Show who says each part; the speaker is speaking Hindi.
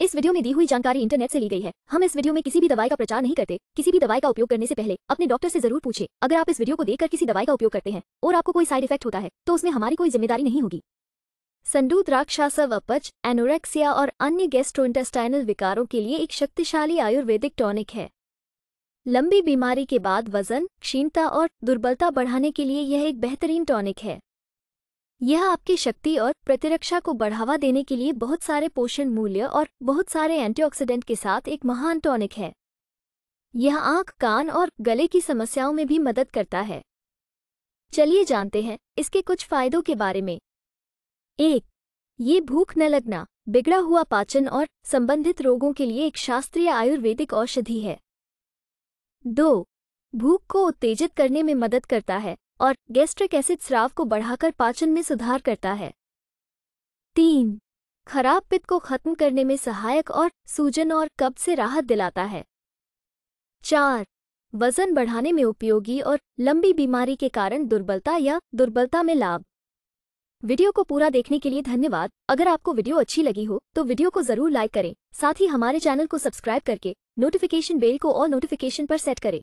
Speaker 1: इस वीडियो में दी हुई जानकारी इंटरनेट से ली गई है हम इस वीडियो में किसी भी दवाई का प्रचार नहीं करते किसी भी दवाई का उपयोग करने से पहले अपने डॉक्टर से जरूर पूछे अगर आप इस वीडियो को देखकर किसी दवाई का उपयोग करते हैं और आपको कोई साइड इफेक्ट होता है तो उसमें हमारी कोई जिम्मेदारी नहीं होगी संडूत राक्षासव अपच एनोरेक्सिया और अन्य इंटेस्टाइनल विकारों के लिए एक शक्तिशाली आयुर्वेदिक टॉनिक है लंबी बीमारी के बाद वजन क्षीणता और दुर्बलता बढ़ाने के लिए यह एक बेहतरीन टॉनिक है यह आपकी शक्ति और प्रतिरक्षा को बढ़ावा देने के लिए बहुत सारे पोषण मूल्य और बहुत सारे एंटीऑक्सीडेंट के साथ एक महान टॉनिक है यह आंख कान और गले की समस्याओं में भी मदद करता है चलिए जानते हैं इसके कुछ फायदों के बारे में एक ये भूख न लगना बिगड़ा हुआ पाचन और संबंधित रोगों के लिए एक शास्त्रीय आयुर्वेदिक औषधि है दो भूख को उत्तेजित करने में मदद करता है और गैस्ट्रिक एसिड स्राव को बढ़ाकर पाचन में सुधार करता है तीन खराब पित्त को खत्म करने में सहायक और सूजन और कब्ज से राहत दिलाता है चार वजन बढ़ाने में उपयोगी और लंबी बीमारी के कारण दुर्बलता या दुर्बलता में लाभ वीडियो को पूरा देखने के लिए धन्यवाद अगर आपको वीडियो अच्छी लगी हो तो वीडियो को जरूर लाइक करें साथ ही हमारे चैनल को सब्सक्राइब करके नोटिफिकेशन बेल को और नोटिफिकेशन पर सेट करें